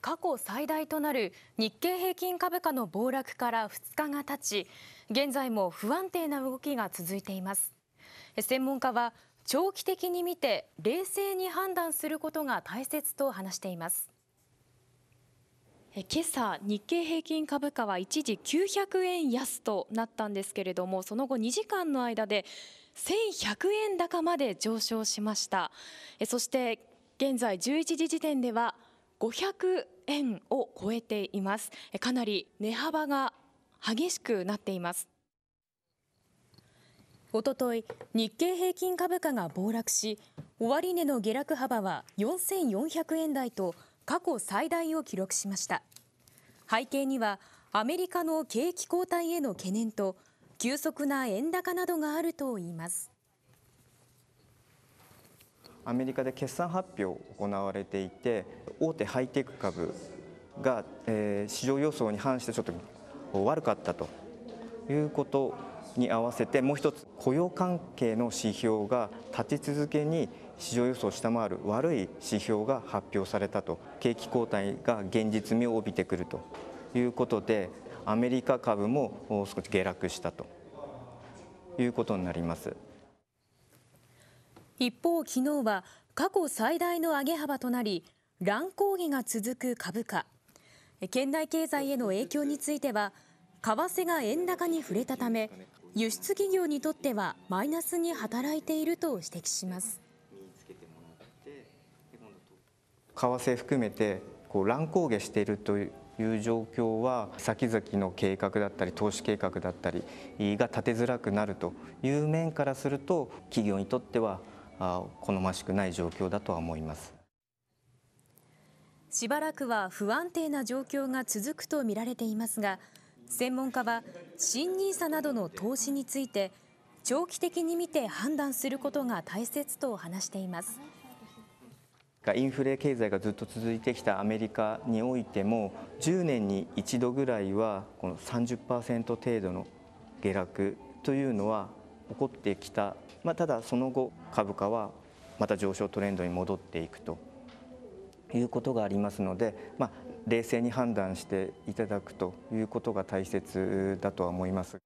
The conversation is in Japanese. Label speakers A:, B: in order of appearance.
A: 過去最大となる日経平均株価の暴落から2日が経ち現在も不安定な動きが続いています専門家は長期的に見て冷静に判断することが大切と話しています今朝日経平均株価は一時900円安となったんですけれどもその後2時間の間で1100円高まで上昇しましたそして現在11時時点では500円を超えていますかなり値幅が激しくなっていますおととい日経平均株価が暴落し終値の下落幅は4400円台と過去最大を記録しました背景にはアメリカの景気後退への懸念と急速な円高などがあるといいます
B: アメリカで決算発表行われていて大手ハイテク株が、え市場予想に反してちょっと悪かったということに合わせてもう一つ雇用関係の指標が立ち続けに市場予想を下回る悪い指標が発表されたと景気後退が現実味を帯びてくるということでアメリカ株も少し下落したということになります。
A: 一方、昨日は過去最大の上げ幅となり、乱高下が続く株価。県内経済への影響については、為替が円高に触れたため、輸出企業にとってはマイナスに働いていると指摘します。
B: 為替含めてこう乱高下しているという状況は先々の計画だったり投資計画だったりが立てづらくなるという面からすると企業にとっては好ましくない状況だとは思います
A: しばらくは不安定な状況が続くとみられていますが専門家は新 nisa などの投資について長期的に見て判断することが大切と話しています。
B: インフレ経済がずっと続いてきたアメリカにおいても10年に一度ぐらいはこの30%程度の下落というのは起こってきた、まあ、ただその後株価はまた上昇トレンドに戻っていくということがありますので、まあ、冷静に判断していただくということが大切だとは思います。